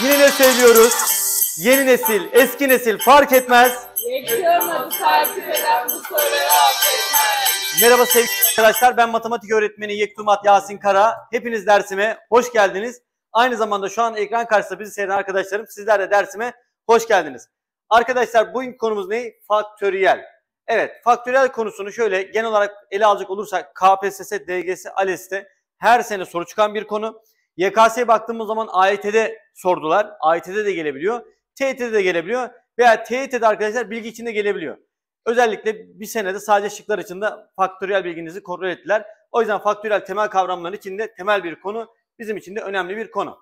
Yine ne söylüyoruz? Yeni nesil, eski nesil fark etmez. Merhaba sevgili arkadaşlar. Ben matematik öğretmeni Yektumat Yasin Kara. Hepiniz dersime hoş geldiniz. Aynı zamanda şu an ekran karşısında bizi seyreden arkadaşlarım sizler de dersime hoş geldiniz. Arkadaşlar bugün konumuz ne? Faktöriyel. Evet, faktöriyel konusunu şöyle genel olarak ele alacak olursak KPSS, DGS, ALES'te her sene soru çıkan bir konu. YKS'ye baktığımız zaman AYT'de sordular. AYT'de de gelebiliyor. TYT'de de gelebiliyor. Veya TYT'de arkadaşlar bilgi içinde gelebiliyor. Özellikle bir senede sadece şıklar içinde faktöriyel bilginizi kontrol ettiler. O yüzden faktöriyel temel kavramların içinde temel bir konu. Bizim için de önemli bir konu.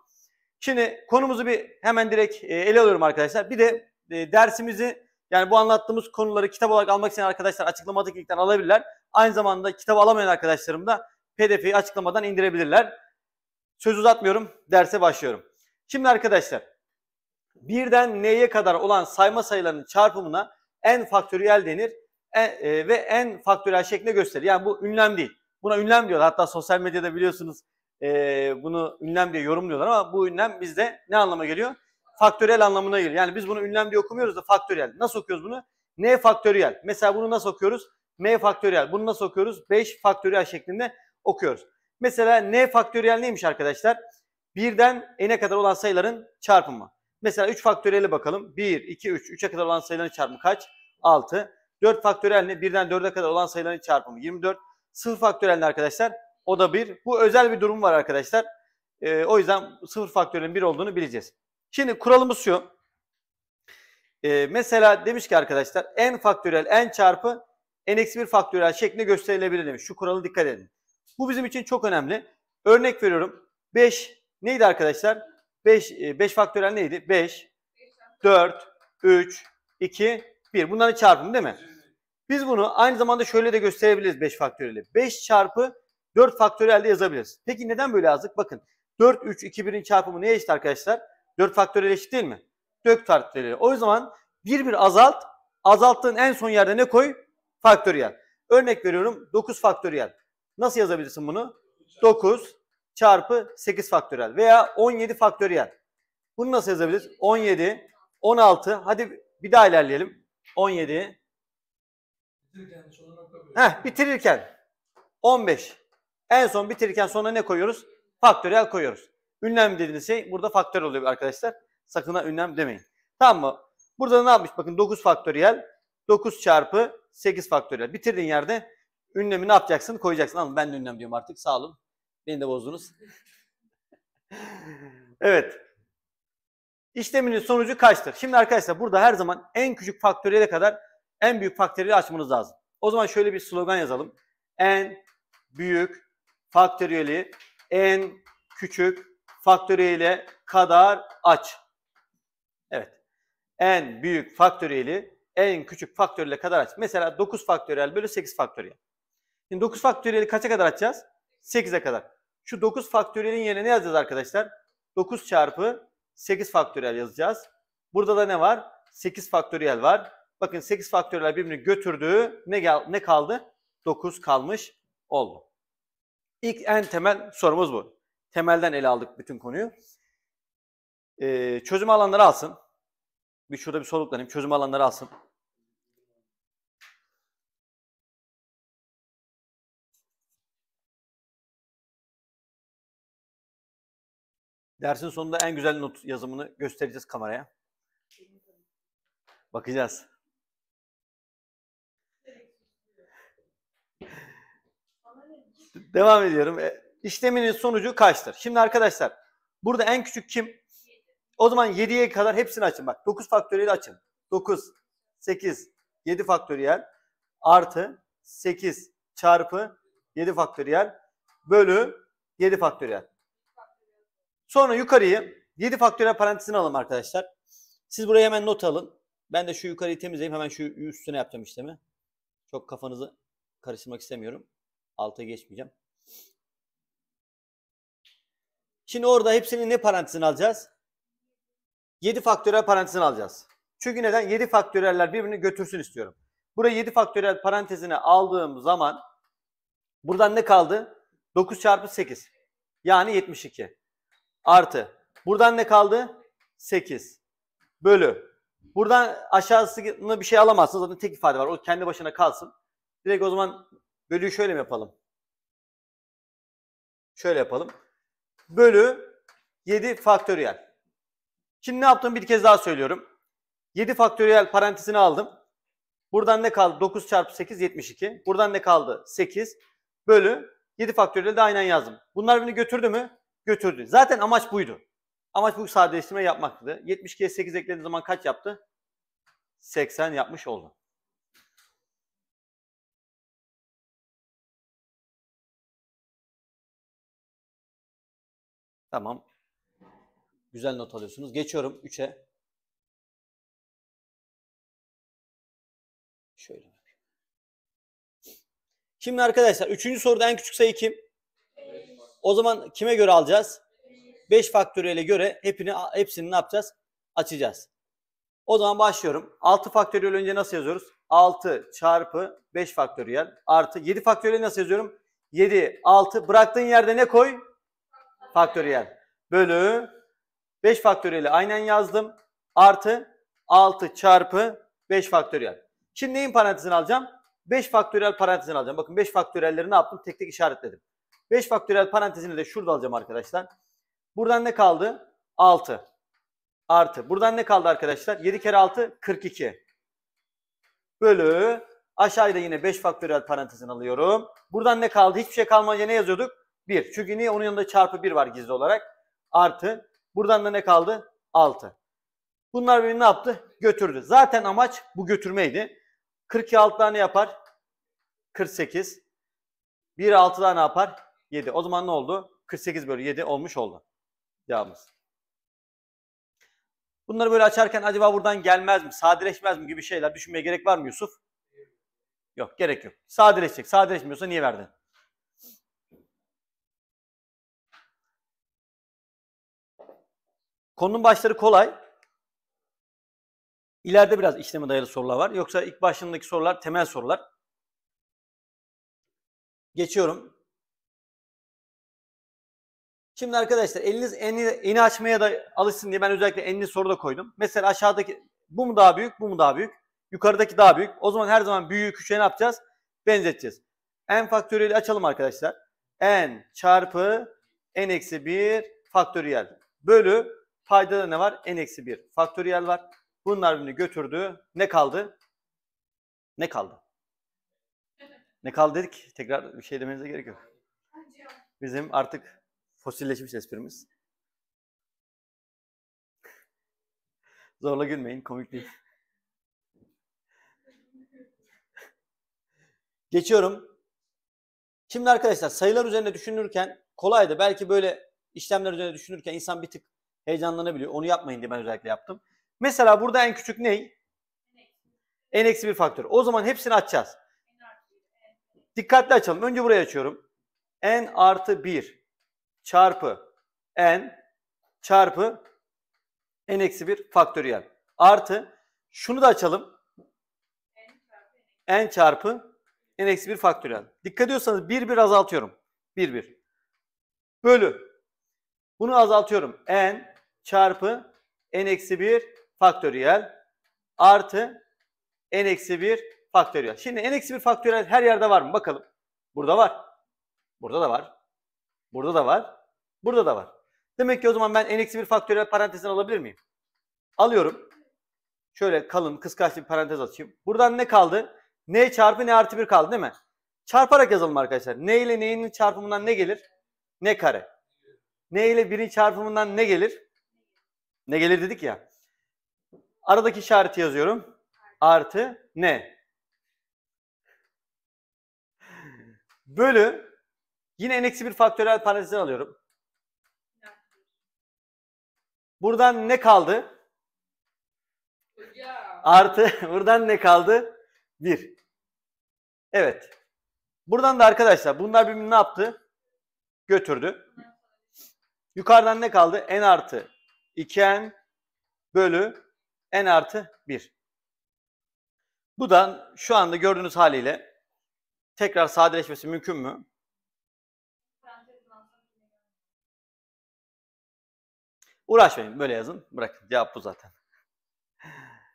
Şimdi konumuzu bir hemen direkt e, ele alıyorum arkadaşlar. Bir de e, dersimizi yani bu anlattığımız konuları kitap olarak almak isteyen arkadaşlar açıklamadaki linkten alabilirler. Aynı zamanda kitabı alamayan arkadaşlarım da PDF'yi açıklamadan indirebilirler. Söz uzatmıyorum, derse başlıyorum. Şimdi arkadaşlar, birden n'ye kadar olan sayma sayılarının çarpımına n faktöriyel denir e, e, ve n faktöriyel şeklinde gösterir. Yani bu ünlem değil. Buna ünlem diyorlar. Hatta sosyal medyada biliyorsunuz e, bunu ünlem diye yorumluyorlar ama bu ünlem bizde ne anlama geliyor? Faktöriyel anlamına geliyor. Yani biz bunu ünlem diye okumuyoruz da faktöriyel. Nasıl okuyoruz bunu? n faktöriyel. Mesela bunu nasıl okuyoruz? m faktöriyel. Bunu nasıl okuyoruz? 5 faktöriyel şeklinde okuyoruz. Mesela n faktöriyel neymiş arkadaşlar? Birden n'e kadar olan sayıların çarpımı. Mesela 3 faktöriyeli bakalım. 1, 2, 3. 3'e kadar olan sayıların çarpımı kaç? 6. 4 faktöriyel ne? 1'den 4'e kadar olan sayıların çarpımı 24. 0 faktöriyel ne arkadaşlar? O da 1. Bu özel bir durum var arkadaşlar. Ee, o yüzden 0 faktöriyelin 1 olduğunu bileceğiz. Şimdi kuralımız şu. Ee, mesela demiş ki arkadaşlar n faktöriyel n çarpı n-1 faktöriyel şeklinde gösterilebilir demiş. Şu kuralı dikkat edin. Bu bizim için çok önemli. Örnek veriyorum. 5 neydi arkadaşlar? 5 5 e, faktörel neydi? 5 4 3 2 1. Bunları çarpın, değil mi? Biz bunu aynı zamanda şöyle de gösterebiliriz 5 faktöreli. 5 çarpı 4 faktöriyelde yazabiliriz. Peki neden böyle yazdık? Bakın 4, 3, 2, 1'in çarpımı neye eşit arkadaşlar? 4 faktöriyel eşit değil mi? 4 faktöriyel. O zaman bir bir azalt. Azalttığın en son yerde ne koy? Faktöriyel. Örnek veriyorum 9 faktöriyel. Nasıl yazabilirsin bunu? 9 çarpı 8 faktöriyel veya 17 faktöriyel. Bunu nasıl yazabiliriz? 17, 16. Hadi bir daha ilerleyelim. 17. Heh, bitirirken 15. En son bitirirken sonra ne koyuyoruz? Faktöriyel koyuyoruz. Ünlem dediğiniz şey burada faktör oluyor arkadaşlar. Sakın ha ünlem demeyin. Tamam mı? Burada ne yapmış? Bakın 9 faktöriyel, 9 çarpı 8 faktöriyel. Bitirdiğin yerde Ünlemi ne yapacaksın? Koyacaksın. Ama ben de ünlem diyorum artık. Sağ olun. Beni de bozdunuz. evet. İşleminin sonucu kaçtır? Şimdi arkadaşlar burada her zaman en küçük faktöriyele kadar en büyük faktöriyeli açmanız lazım. O zaman şöyle bir slogan yazalım. En büyük faktöriyeli en küçük faktöriyele kadar aç. Evet. En büyük faktöriyeli en küçük faktöriyele kadar aç. Mesela 9 faktöriyel bölü 8 faktöriyel. Şimdi 9 faktöriyeli kaça kadar açacağız? 8'e kadar. Şu 9 faktöriyelin yerine ne yazacağız arkadaşlar? 9 çarpı 8 faktöriyel yazacağız. Burada da ne var? 8 faktöriyel var. Bakın 8 faktöriyel birbirini götürdüğü Ne, gel ne kaldı? 9 kalmış oldu. İlk en temel sorumuz bu. Temelden ele aldık bütün konuyu. Ee, çözüm alanları alsın. Bir şurada bir soluklanayım. Çözüm alanları alsın. Dersin sonunda en güzel not yazımını göstereceğiz kameraya. Bakacağız. Devam ediyorum. E, işleminin sonucu kaçtır? Şimdi arkadaşlar burada en küçük kim? O zaman 7'ye kadar hepsini açın. Bak 9 faktöriyel açın. 9, 8, 7 faktöriyel artı 8 çarpı 7 faktöriyel bölü 7 faktöriyel. Sonra yukarıyı 7 faktöriyel parantezine alalım arkadaşlar. Siz buraya hemen not alın. Ben de şu yukarıyı temizleyeyim. Hemen şu üstüne yapacağım işlemi. Çok kafanızı karıştırmak istemiyorum. Alta geçmeyeceğim. Şimdi orada hepsini ne parantezine alacağız? 7 faktöriyel parantezine alacağız. Çünkü neden? 7 faktöreller birbirini götürsün istiyorum. Buraya 7 faktöriyel parantezine aldığım zaman buradan ne kaldı? 9 çarpı 8. Yani 72 artı. Buradan ne kaldı? 8 bölü. Buradan aşağısına bir şey alamazsınız. Zaten tek ifade var. O kendi başına kalsın. Direkt o zaman bölüyü şöyle mi yapalım? Şöyle yapalım. Bölü 7 faktöriyel. Şimdi ne yaptım bir kez daha söylüyorum. 7 faktöriyel parantezini aldım. Buradan ne kaldı? 9 çarpı 8 72. Buradan ne kaldı? 8 bölü 7 faktöriyel de aynen yazdım. Bunlar beni götürdü mü? götürdü. Zaten amaç buydu. Amaç bu sadeleştirme yapmaktı. 72'ye 8 eklediğin zaman kaç yaptı? 80 yapmış oldu. Tamam. Güzel not alıyorsunuz. Geçiyorum 3'e. Şöyle. Şimdi arkadaşlar 3. soruda en küçük sayı kim? O zaman kime göre alacağız? 5 faktöriyle göre hepini hepsini ne yapacağız? Açacağız. O zaman başlıyorum. 6 faktöriyel önce nasıl yazıyoruz? 6 çarpı 5 faktöriyel artı 7 faktöriyel nasıl yazıyorum? 7, 6 bıraktığın yerde ne koy? Faktöriyel. Bölü 5 faktöriyeli aynen yazdım. Artı 6 çarpı 5 faktöriyel. Şimdi neyin parantezini alacağım? 5 faktöriyel parantezini alacağım. Bakın 5 faktöriyelleri ne yaptım? Tek tek işaretledim. 5 faktörel parantezini de şurada alacağım arkadaşlar. Buradan ne kaldı? 6 artı. Buradan ne kaldı arkadaşlar? 7 kere 6 42. Bölü aşağıda yine 5 faktörel parantezini alıyorum. Buradan ne kaldı? Hiçbir şey kalmayınca ne yazıyorduk? 1. Çünkü niye? Onun yanında çarpı 1 var gizli olarak. Artı. Buradan da ne kaldı? 6. Bunlar beni ne yaptı? Götürdü. Zaten amaç bu götürmeydi. 42 6 ne yapar? 48. 1 6 ne yapar? 7. O zaman ne oldu? 48 bölü 7 olmuş oldu. Cevabımız. Bunları böyle açarken acaba buradan gelmez mi, sadeleşmez mi gibi şeyler düşünmeye gerek var mı Yusuf? Yok, gerek yok. Sadeleşecek. Sadeleşmiyorsa niye verdin? Konunun başları kolay. İleride biraz işleme dayalı sorular var. Yoksa ilk başındaki sorular temel sorular. Geçiyorum. Şimdi arkadaşlar eliniz eni, eni açmaya da alışsın diye ben özellikle enli soruda koydum. Mesela aşağıdaki bu mu daha büyük, bu mu daha büyük? Yukarıdaki daha büyük. O zaman her zaman büyüğü küçüğe ne yapacağız? Benzeteceğiz. N faktöriyeli açalım arkadaşlar. N çarpı N eksi 1 faktöriyel bölü paydada ne var? N eksi 1 faktöriyel var. Bunlar birbirini götürdü. Ne kaldı? Ne kaldı? Ne kaldı dedik? Tekrar bir şey demenize gerek yok. Bizim artık Fosilleşmiş esprimiz. Zorla gülmeyin, komik değil. Geçiyorum. Şimdi arkadaşlar sayılar üzerinde düşünürken kolaydı. Belki böyle işlemler üzerinde düşünürken insan bir tık heyecanlanabiliyor. Onu yapmayın diye ben özellikle yaptım. Mesela burada en küçük ney? En eksi bir faktör. O zaman hepsini açacağız. Dikkatli açalım. Önce burayı açıyorum. N artı 1 çarpı n çarpı n eksi 1 faktöriyel artı şunu da açalım. n çarpı n eksi 1 faktöriyel. Dikkat ediyorsanız bir bir azaltıyorum. Bir bir. Bölü. Bunu azaltıyorum. n çarpı n eksi 1 faktöriyel artı n eksi 1 faktöriyel. Şimdi n eksi 1 faktöriyel her yerde var mı? Bakalım. Burada var. Burada da var. Burada da var. Burada da var. Demek ki o zaman ben n-1 faktöriyel parantezini alabilir miyim? Alıyorum. Şöyle kalın kıskaçlı bir parantez açayım. Buradan ne kaldı? n çarpı n artı 1 kaldı değil mi? Çarparak yazalım arkadaşlar. n ile n'nin çarpımından ne gelir? n kare. n ile 1'in çarpımından ne gelir? Ne gelir dedik ya. Aradaki işareti yazıyorum. Artı n. Bölü yine n-1 faktöriyel parantezden alıyorum. Buradan ne kaldı? Artı buradan ne kaldı? Bir. Evet. Buradan da arkadaşlar bunlar birbirini ne yaptı? Götürdü. Yukarıdan ne kaldı? N artı 2N bölü N artı 1. Bu da şu anda gördüğünüz haliyle tekrar sadeleşmesi mümkün mü? Uğraşmayın. Böyle yazın. Bırakın. Cevap bu zaten.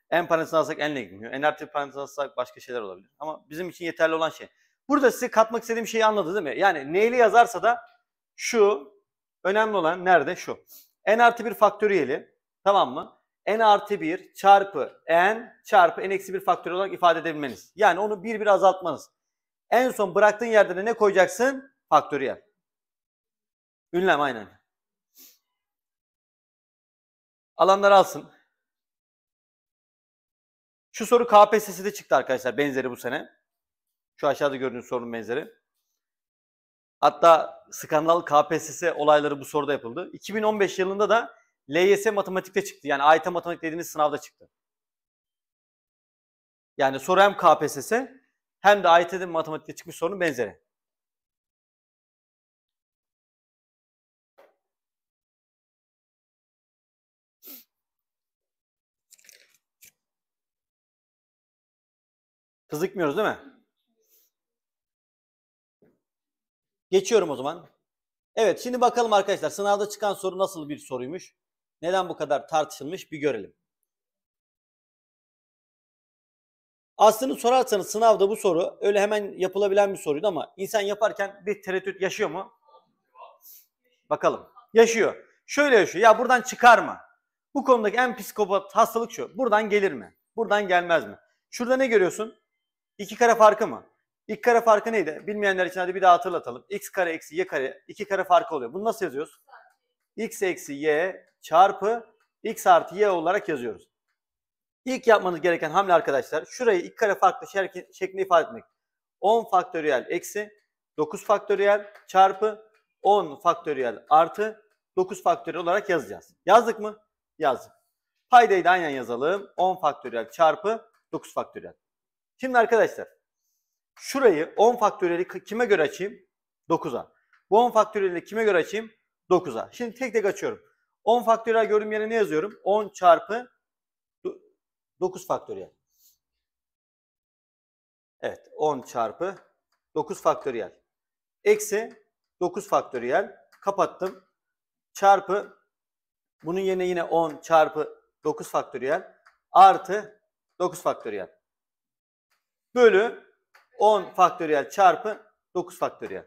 En parantezini alsak enle gitmiyor. En artı parantezini alsak başka şeyler olabilir. Ama bizim için yeterli olan şey. Burada size katmak istediğim şeyi anladı değil mi? Yani neyle yazarsa da şu önemli olan nerede? Şu. En artı bir faktöriyeli tamam mı? En artı bir çarpı N çarpı N eksi bir faktörü olarak ifade edebilmeniz. Yani onu bir bir azaltmanız. En son bıraktığın yerde de ne koyacaksın? Faktöriyel. Ünlem aynen. Alanlar alsın. Şu soru KPSS'de çıktı arkadaşlar benzeri bu sene. Şu aşağıda gördüğünüz sorunun benzeri. Hatta skandal KPSS olayları bu soruda yapıldı. 2015 yılında da LYS matematikte çıktı. Yani AYT matematik dediğiniz sınavda çıktı. Yani soru hem KPSS hem de AYT'de matematikte çıkmış sorunun benzeri. Kızıkmıyoruz değil mi? Geçiyorum o zaman. Evet şimdi bakalım arkadaşlar sınavda çıkan soru nasıl bir soruymuş? Neden bu kadar tartışılmış bir görelim. Aslını sorarsanız sınavda bu soru öyle hemen yapılabilen bir soruydu ama insan yaparken bir tereddüt yaşıyor mu? Bakalım. Yaşıyor. Şöyle yaşıyor. Ya buradan çıkar mı? Bu konudaki en psikopat hastalık şu. Buradan gelir mi? Buradan gelmez mi? Şurada ne görüyorsun? İki kare farkı mı? İlk kare farkı neydi? Bilmeyenler için hadi bir daha hatırlatalım. x kare eksi y kare iki kare farkı oluyor. Bunu nasıl yazıyoruz? x eksi y çarpı x artı y olarak yazıyoruz. İlk yapmanız gereken hamle arkadaşlar şurayı iki kare farklı şeklinde ifade etmek. 10 faktöriyel eksi 9 faktöriyel çarpı 10 faktöriyel artı 9 faktöriyel olarak yazacağız. Yazdık mı? Yazdık. Paydayı da aynen yazalım. 10 faktöriyel çarpı 9 faktöriyel. Şimdi arkadaşlar şurayı 10 faktöriyeli kime göre açayım? 9'a. Bu 10 faktöriyeli kime göre açayım? 9'a. Şimdi tek tek açıyorum. 10 faktöriyel gördüğüm yerine ne yazıyorum? 10 çarpı 9 faktöriyel. Evet 10 çarpı 9 faktöriyel. Eksi 9 faktöriyel. Kapattım. Çarpı bunun yerine yine 10 çarpı 9 faktöriyel artı 9 faktöriyel bölü 10 faktöriyel çarpı 9 faktöriyel.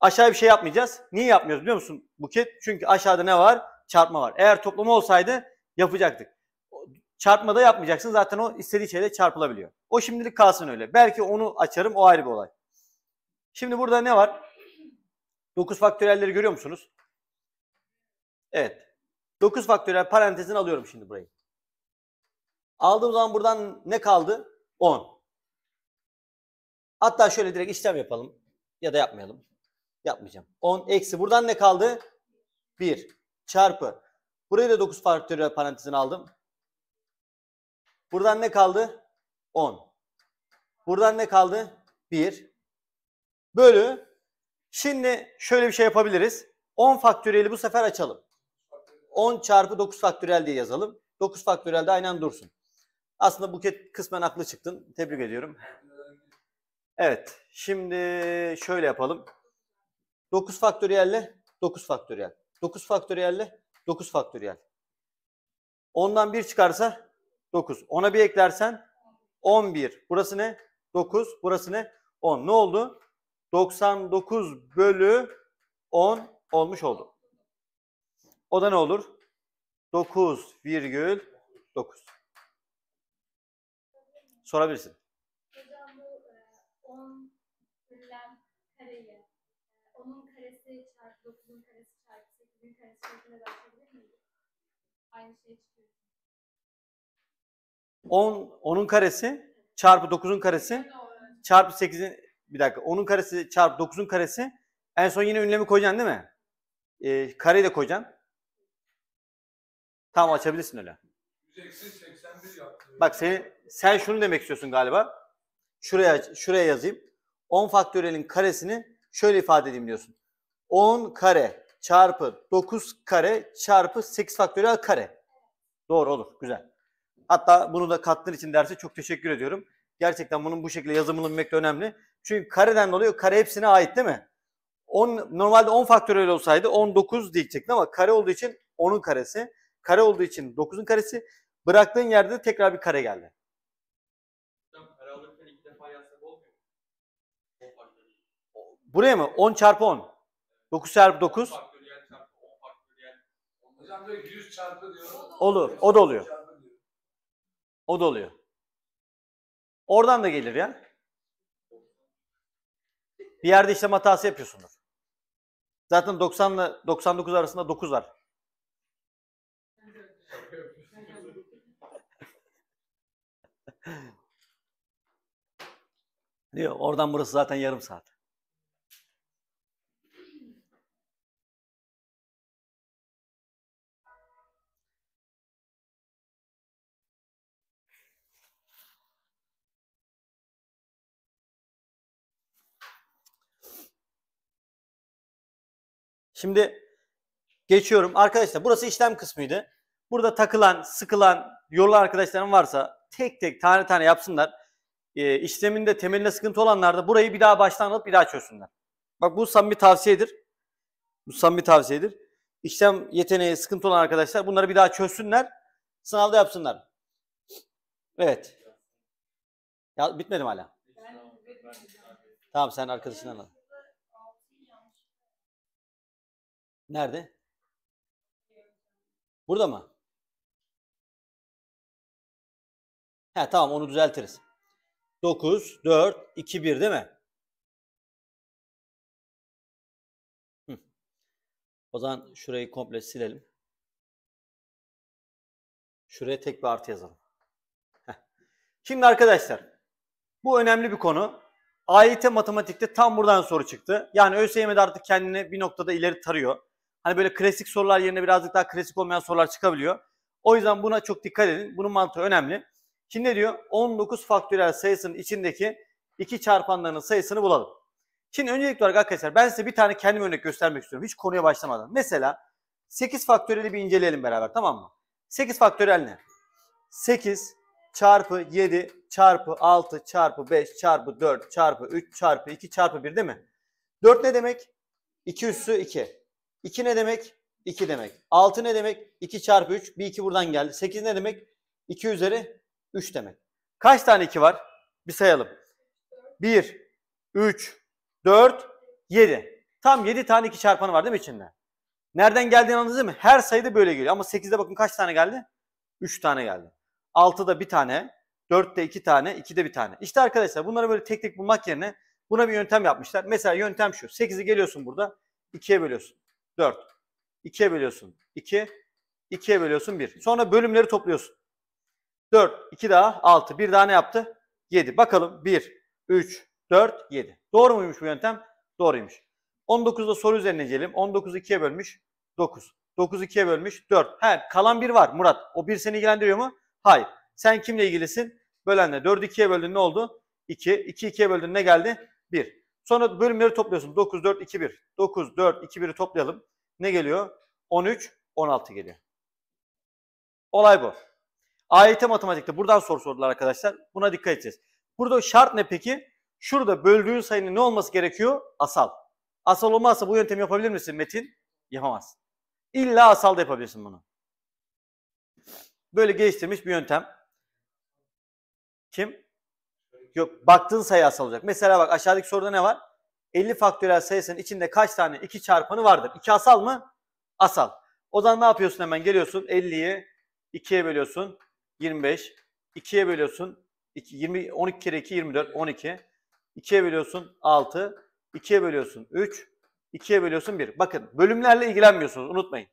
Aşağı bir şey yapmayacağız. Niye yapmıyoruz biliyor musun Buket? Çünkü aşağıda ne var? Çarpma var. Eğer toplama olsaydı yapacaktık. Çarpma da yapmayacaksın. Zaten o istediği şeyle çarpılabiliyor. O şimdilik kalsın öyle. Belki onu açarım. O ayrı bir olay. Şimdi burada ne var? 9 faktöriyelleri görüyor musunuz? Evet. 9 faktöriyel parantezini alıyorum şimdi burayı. Aldığım zaman buradan ne kaldı? 10. Hatta şöyle direkt işlem yapalım. Ya da yapmayalım. Yapmayacağım. 10 eksi. Buradan ne kaldı? 1 çarpı. Burayı da 9 faktöriyel parantezine aldım. Buradan ne kaldı? 10. Buradan ne kaldı? 1. Bölü. Şimdi şöyle bir şey yapabiliriz. 10 faktöriyeli bu sefer açalım. 10 çarpı 9 faktöriyel diye yazalım. 9 faktöriyel de aynen dursun. Aslında Buket kısmen haklı çıktın. Tebrik ediyorum. Evet. Şimdi şöyle yapalım. 9 faktöriyelle 9 faktöriyel. 9 faktöriyelle 9 faktöriyel. Ondan 1 çıkarsa 9. Ona bir eklersen 11. Burası ne? 9. Burası ne? 10. Ne oldu? 99 bölü 10 olmuş oldu. O da ne olur? virgül 9,9. Sorabilirsin. Hocam bu 10 e, verilen kareyi, e, onun karesi çarpı 9'un karesi çarpı 8'in karesi şeklinde başlayabilir miyiz? Aynı şey çıkıyor. 10, 10'un karesi çarpı 9'un karesi çarpı 8'in bir dakika 10'un karesi çarpı 9'un karesi en son yine ünlemi koyacaksın değil mi? Ee, kareyi de koyacaksın. Tamam açabilirsin öyle. 181 yaptı. Bak seni sen şunu demek istiyorsun galiba. Şuraya şuraya yazayım. 10 faktörelin karesini şöyle ifade edeyim diyorsun. 10 kare çarpı 9 kare çarpı 8 faktörel kare. Doğru olur. Güzel. Hatta bunu da kattığın için derse çok teşekkür ediyorum. Gerçekten bunun bu şekilde yazımını bilmek de önemli. Çünkü kareden dolayı kare hepsine ait değil mi? 10, normalde 10 faktörel olsaydı 19 diyecektin ama kare olduğu için 10'un karesi. Kare olduğu için 9'un karesi. Bıraktığın yerde de tekrar bir kare geldi. Buraya mı? 10 çarpı 10. 9 çarpı 9. Olur. O da oluyor. O da oluyor. Oradan da gelir ya. Bir yerde işlem hatası yapıyorsundur. Zaten 90 ile 99 arasında 9 var. Diyor oradan burası zaten yarım saat. Şimdi geçiyorum. Arkadaşlar burası işlem kısmıydı. Burada takılan, sıkılan, yorulan arkadaşlarım varsa tek tek tane tane yapsınlar. E, işleminde temeline sıkıntı olanlar da burayı bir daha baştan alıp bir daha çözsünler. Bak bu samimi tavsiyedir. Bu samimi tavsiyedir. İşlem yeteneği sıkıntı olan arkadaşlar bunları bir daha çözsünler. Sınavda yapsınlar. Evet. Ya bitmedim hala. Tamam sen arkadaşından al. Nerede? Burada mı? He tamam onu düzeltiriz. 9, 4, 2, 1 değil mi? Hı. O zaman şurayı komple silelim. Şuraya tek bir artı yazalım. Heh. Şimdi arkadaşlar bu önemli bir konu. AYT matematikte tam buradan soru çıktı. Yani ÖSYM'de artık kendini bir noktada ileri tarıyor. Hani böyle klasik sorular yerine birazcık daha klasik olmayan sorular çıkabiliyor. O yüzden buna çok dikkat edin. Bunun mantığı önemli. Şimdi ne diyor? 19 faktörel sayısının içindeki iki çarpanlarının sayısını bulalım. Şimdi öncelikli olarak arkadaşlar ben size bir tane kendim örnek göstermek istiyorum. Hiç konuya başlamadan. Mesela 8 faktöreli bir inceleyelim beraber tamam mı? 8 faktörel ne? 8 çarpı 7 çarpı 6 çarpı 5 çarpı 4 çarpı 3 çarpı 2 çarpı 1 değil mi? 4 ne demek? 2 üssü 2. 2 ne demek? 2 demek. 6 ne demek? 2 çarpı 3. Bir 2 buradan geldi. 8 ne demek? 2 üzeri 3 demek. Kaç tane 2 var? Bir sayalım. 1, 3, 4, 7. Tam 7 tane 2 çarpanı var değil mi içinde? Nereden geldiğini anladınız mı? Her sayıda böyle geliyor. Ama 8'de bakın kaç tane geldi? 3 tane geldi. 6'da bir tane, 4'te 2 tane, 2'de bir tane. İşte arkadaşlar bunları böyle tek tek bulmak yerine buna bir yöntem yapmışlar. Mesela yöntem şu. 8'i geliyorsun burada, 2'ye bölüyorsun. 4. 2'ye bölüyorsun 2. 2'ye bölüyorsun 1. Sonra bölümleri topluyorsun. 4, 2 daha 6. Bir daha ne yaptı? 7. Bakalım 1, 3, 4, 7. Doğru muymuş bu yöntem? Doğruymuş. 19'da soru üzerine gelelim. 19'u 2'ye bölmüş 9. 9'u 2'ye bölmüş 4. He, kalan bir var Murat. O bir seni ilgilendiriyor mu? Hayır. Sen kimle ilgilisin? Bölenle. 4'ü 2'ye böldün ne oldu? 2. 2 2'ye böldün ne geldi? 1. Sonra bölümleri topluyorsun. 9, 4, 2, 1. 9, 4, 2, 1'i toplayalım. Ne geliyor? 13, 16 geliyor. Olay bu. AYT matematikte buradan soru sordular arkadaşlar. Buna dikkat edeceğiz. Burada şart ne peki? Şurada böldüğün sayının ne olması gerekiyor? Asal. Asal olmazsa bu yöntemi yapabilir misin Metin? Yapamaz. İlla asal da yapabilirsin bunu. Böyle geliştirmiş bir yöntem. Kim? Yok baktığın sayı asal olacak. Mesela bak aşağıdaki soruda ne var? 50 faktörel sayısının içinde kaç tane 2 çarpanı vardır? 2 asal mı? Asal. O zaman ne yapıyorsun hemen? Geliyorsun 50'yi 2'ye bölüyorsun 25. 2'ye bölüyorsun 2, 20, 12 kere 2 24 12. 2'ye bölüyorsun 6. 2'ye bölüyorsun 3. 2'ye bölüyorsun 1. Bakın bölümlerle ilgilenmiyorsunuz unutmayın.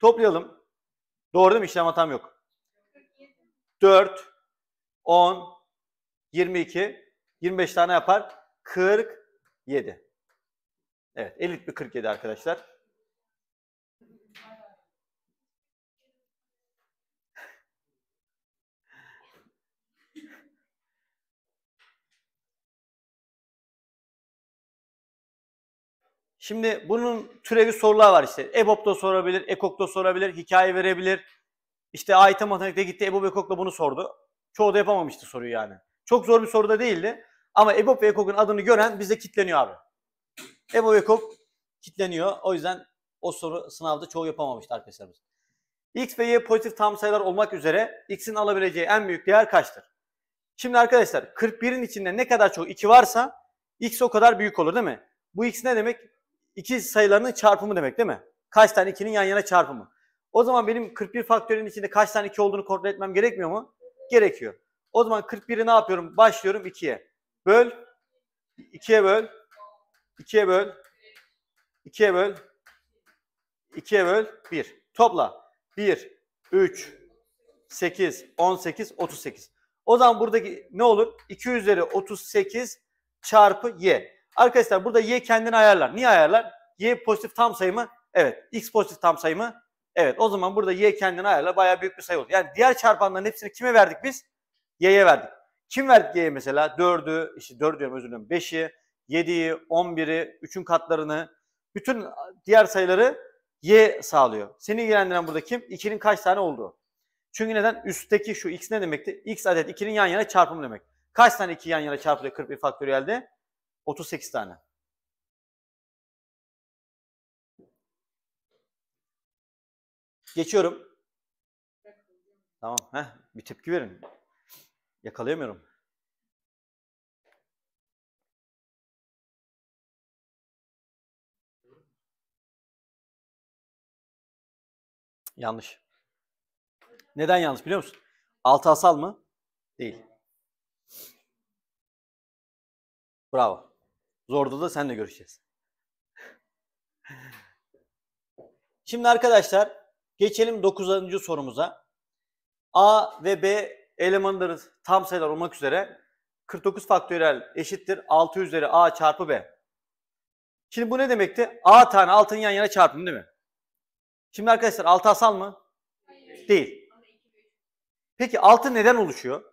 Toplayalım. Doğru değil mi? İşlem hatam yok. 4, 10, 22, 25 tane yapar. 47. Evet elit bir 47 arkadaşlar. Şimdi bunun türevi sorular var işte. da sorabilir, Ekok da sorabilir, hikaye verebilir. İşte AYT matematikte gitti EBOB da bunu sordu. Çoğu da yapamamıştı soruyu yani. Çok zor bir soruda değildi. Ama Ebo ve adını gören bize kitleniyor abi. Ebo ve kitleniyor. O yüzden o soru sınavda çoğu yapamamıştı arkadaşlarımız. X ve Y pozitif tam sayılar olmak üzere X'in alabileceği en büyük değer kaçtır? Şimdi arkadaşlar 41'in içinde ne kadar çok 2 varsa X o kadar büyük olur değil mi? Bu X ne demek? İki sayılarının çarpımı demek değil mi? Kaç tane 2'nin yan yana çarpımı. O zaman benim 41 faktörünün içinde kaç tane 2 olduğunu kontrol etmem gerekmiyor mu? Gerekiyor. O zaman 41'i ne yapıyorum? Başlıyorum 2'ye. Böl. 2'ye böl. 2'ye böl. 2'ye böl. 2'ye böl. 1. Topla. 1, 3, 8, 18, 38. O zaman buradaki ne olur? 2 üzeri 38 çarpı y. Arkadaşlar burada y kendini ayarlar. Niye ayarlar? Y pozitif tam sayı mı? Evet. X pozitif tam sayı mı? Evet. O zaman burada y kendini ayarlar. Baya büyük bir sayı olur. Yani diğer çarpanların hepsini kime verdik biz? Y'ye verdik. Kim verdik Y'ye mesela? 4'ü, işte 4 diyorum özür dilerim. 5'i, 7'yi, 11'i, 3'ün katlarını, bütün diğer sayıları Y sağlıyor. Seni ilgilendiren burada kim? 2'nin kaç tane olduğu. Çünkü neden? Üstteki şu x ne demekti? x adet 2'nin yan yana çarpımı demek. Kaç tane 2 yan yana çarpılıyor 41 faktöriyelde? 38 tane. Geçiyorum. Tamam. Heh, bir tepki verin. Yakalayamıyorum. Yanlış. Neden yanlış biliyor musun? Altı asal mı? Değil. Bravo. Zorda da senle görüşeceğiz. Şimdi arkadaşlar geçelim 9. sorumuza. A ve B elemanları tam sayılar olmak üzere 49 faktöriyel eşittir 6 üzeri a çarpı b. Şimdi bu ne demekti? a tane altın yan yana çarpım değil mi? Şimdi arkadaşlar altı asal mı? Hayır. Değil. Peki altı neden oluşuyor?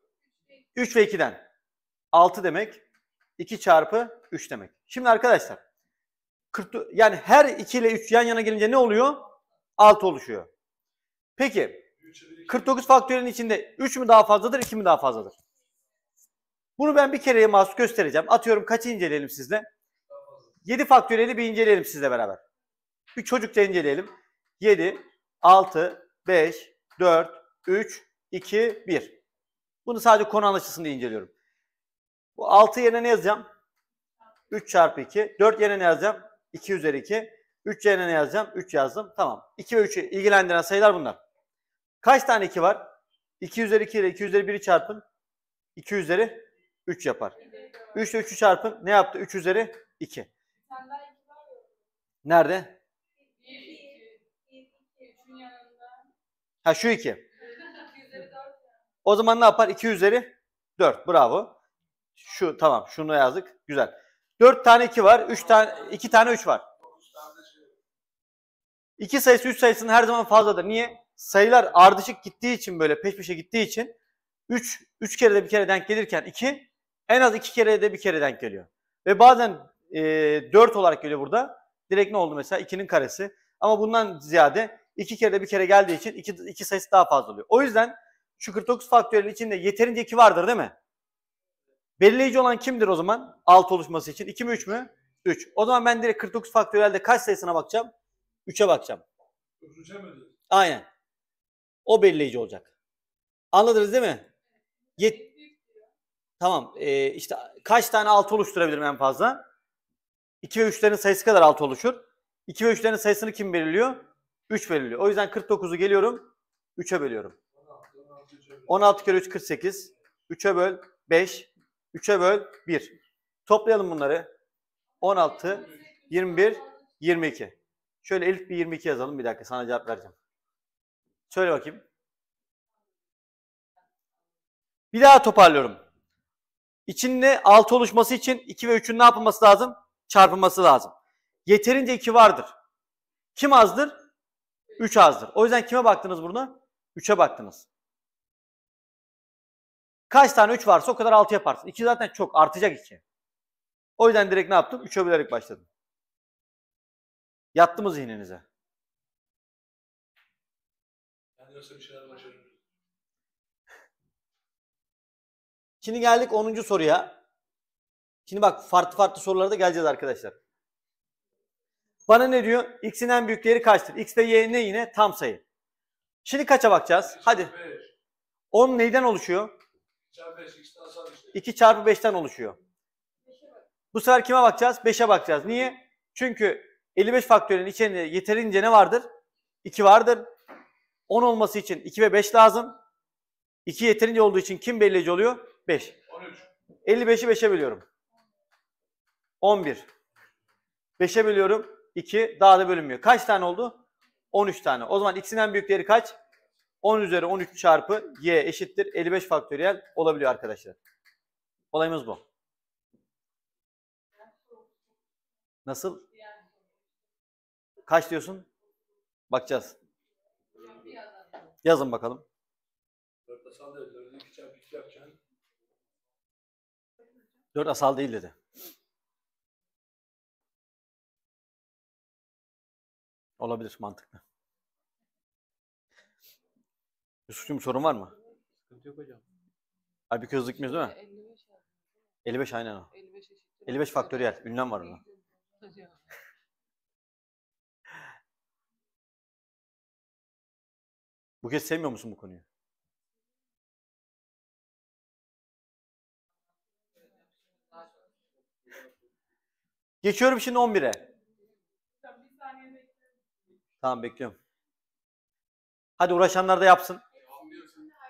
3 ve 2'den. 6 demek 2 çarpı 3 demek. Şimdi arkadaşlar 40, yani her 2 ile 3 yan yana gelince ne oluyor? 6 oluşuyor. Peki 49 faktörün içinde 3 mü daha fazladır, 2 mi daha fazladır? Bunu ben bir kereye mahsus göstereceğim. Atıyorum kaçı inceleyelim sizle? 7 faktöriyeli bir inceleyelim sizle beraber. Bir çocukça inceleyelim. 7, 6, 5, 4, 3, 2, 1. Bunu sadece konu anlaşılsın diye inceliyorum. Bu 6 yerine ne yazacağım? 3 çarpı 2. 4 yerine ne yazacağım? 2 üzeri 2. 3 yerine ne yazacağım? 3 yazdım. Tamam. 2 ve 3'ü ilgilendiren sayılar bunlar. Kaç tane 2 var? 2 üzeri 2 ile 2 üzeri 1'i çarpın. 2 üzeri 3 yapar. 3 ile 3'ü çarpın. Ne yaptı? 3 üzeri 2. Nerede? Ha şu 2. O zaman ne yapar? 2 üzeri 4. Bravo. Şu tamam. Şunu yazdık. Güzel. 4 tane 2 var. 3 tane 2 tane 3 var. 2 sayısı 3 sayısının her zaman fazladır. Niye? sayılar ardışık gittiği için böyle peş peşe gittiği için 3 3 kere de bir kere denk gelirken 2 en az 2 kere de bir kere denk geliyor. Ve bazen e, olarak geliyor burada. Direkt ne oldu mesela 2'nin karesi. Ama bundan ziyade 2 kere de bir kere geldiği için 2 2 sayısı daha fazla oluyor. O yüzden şu 49 faktöriyel içinde yeterince 2 vardır değil mi? Belirleyici olan kimdir o zaman? 6 oluşması için 2 mi 3 mü? 3. O zaman ben direkt 49 faktörelde kaç sayısına bakacağım? 3'e bakacağım. Aynen. O belirleyici olacak. Anladınız değil mi? Yet tamam. E, işte kaç tane altı oluşturabilirim en fazla? 2 ve 3'lerin sayısı kadar altı oluşur. 2 ve 3'lerin sayısını kim belirliyor? 3 belirliyor. O yüzden 49'u geliyorum. 3'e bölüyorum. 16 kere 3 48. 3'e böl 5. 3'e böl 1. Toplayalım bunları. 16, 21, 22. Şöyle Elif bir 22 yazalım. Bir dakika sana cevap vereceğim. Söyle bakayım. Bir daha toparlıyorum. İçinde 6 oluşması için 2 ve 3'ün ne yapılması lazım? Çarpılması lazım. Yeterince 2 vardır. Kim azdır? 3 azdır. O yüzden kime baktınız burada? 3'e baktınız. Kaç tane 3 varsa o kadar 6 yaparsın. 2 zaten çok. Artacak 2. O yüzden direkt ne yaptım? 3'e bölerek başladım. Yattı mı zihninize? Yoksa bir şeyler başarırız. Şimdi geldik 10. soruya. Şimdi bak farklı farklı sorulara da geleceğiz arkadaşlar. Bana ne diyor? X'in en büyükleri kaçtır? X ve Y ne yine? Tam sayı. Şimdi kaça bakacağız? Hadi. 10 neyden oluşuyor? 2 çarpı 5'ten oluşuyor. Bu sefer kime bakacağız? 5'e bakacağız. Niye? Çünkü 55 faktörün içinde yeterince ne vardır? 2 vardır. 10 olması için 2 ve 5 lazım. 2 yeterince olduğu için kim belirleyici oluyor? 5. 55'i 5'e bölüyorum. 11. 5'e biliyorum 2 daha da bölünmüyor. Kaç tane oldu? 13 tane. O zaman x'in büyükleri kaç? 10 üzeri 13 çarpı y eşittir 55 faktöriyel olabiliyor arkadaşlar. Olayımız bu. Nasıl? Kaç diyorsun? Bakacağız. Yazın bakalım. Dört asal dedi. Dördünü iki çarpı iki yapacaksın. Dört asal değil dedi. Olabilir mantıklı. Yusuf'cum sorun var mı? Sıkıntı yok hocam. Ay bir hızlı gitmiyoruz değil mi? 55 55 aynen o. 55 55 faktöriyel. Ünlem var orada. Bu kez sevmiyor musun bu konuyu? Geçiyorum şimdi 11'e. Tamam bekliyorum. Hadi uğraşanlar da yapsın.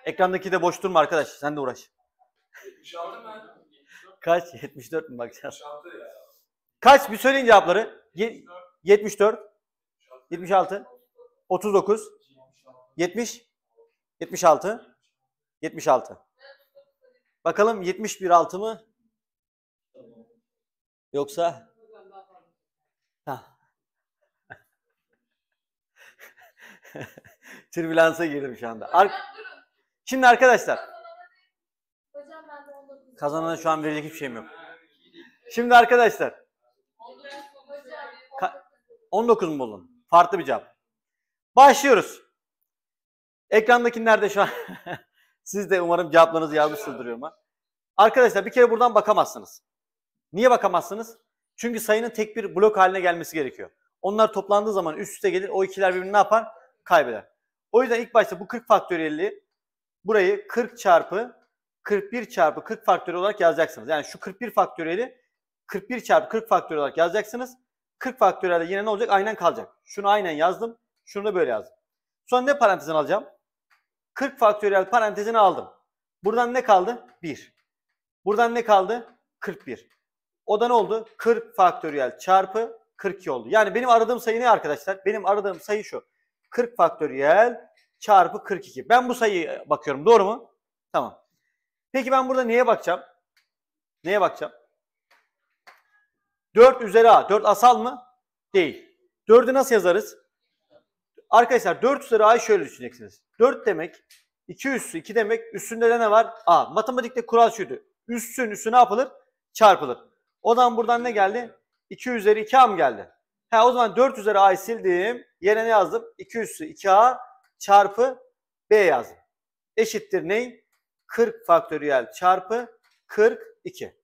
Ekrandaki de boş durma arkadaş. Sen de uğraş. Kaç? 74 mü bakacağız? Kaç? Bir söyleyin cevapları. 74. 76. 39. 70, 76, 76. Bakalım 71 altı mı? Yoksa? Ha. Türbülansa girdim şu anda. Ar Şimdi arkadaşlar. Kazanana şu an verecek hiçbir şeyim yok. Şimdi arkadaşlar. Ka 19 mu buldun? Farklı bir cevap. Başlıyoruz. Ekrandakiler de şu an siz de umarım cevaplarınızı yazmışsınızdır yoruma. Arkadaşlar bir kere buradan bakamazsınız. Niye bakamazsınız? Çünkü sayının tek bir blok haline gelmesi gerekiyor. Onlar toplandığı zaman üst üste gelir. O ikiler birbirini ne yapar? Kaybeder. O yüzden ilk başta bu 40 faktöriyelliği burayı 40 çarpı 41 çarpı 40 faktöriyel olarak yazacaksınız. Yani şu 41 faktöriyeli 41 çarpı 40 faktöriyel olarak yazacaksınız. 40 faktöriyel yine ne olacak? Aynen kalacak. Şunu aynen yazdım. Şunu da böyle yazdım. Sonra ne parantezden alacağım? 40 faktöriyel parantezini aldım. Buradan ne kaldı? 1. Buradan ne kaldı? 41. O da ne oldu? 40 faktöriyel çarpı 42 oldu. Yani benim aradığım sayı ne arkadaşlar? Benim aradığım sayı şu. 40 faktöriyel çarpı 42. Ben bu sayıya bakıyorum. Doğru mu? Tamam. Peki ben burada neye bakacağım? Neye bakacağım? 4 üzeri A. 4 asal mı? Değil. 4'ü nasıl yazarız? Arkadaşlar 4 üzeri a'yı şöyle düşüneceksiniz. 4 demek 2 üssü 2 demek üstünde de ne var? a. Matematikte kural şuydu. Üssün üssü ne yapılır? Çarpılır. Odan buradan ne geldi? 2 üzeri 2 a mı geldi? Ha o zaman 4 üzeri a'yı sildim. Yerine ne yazdım? 2 üssü 2 a çarpı b yazdım. Eşittir ney? 40 faktöriyel çarpı 42.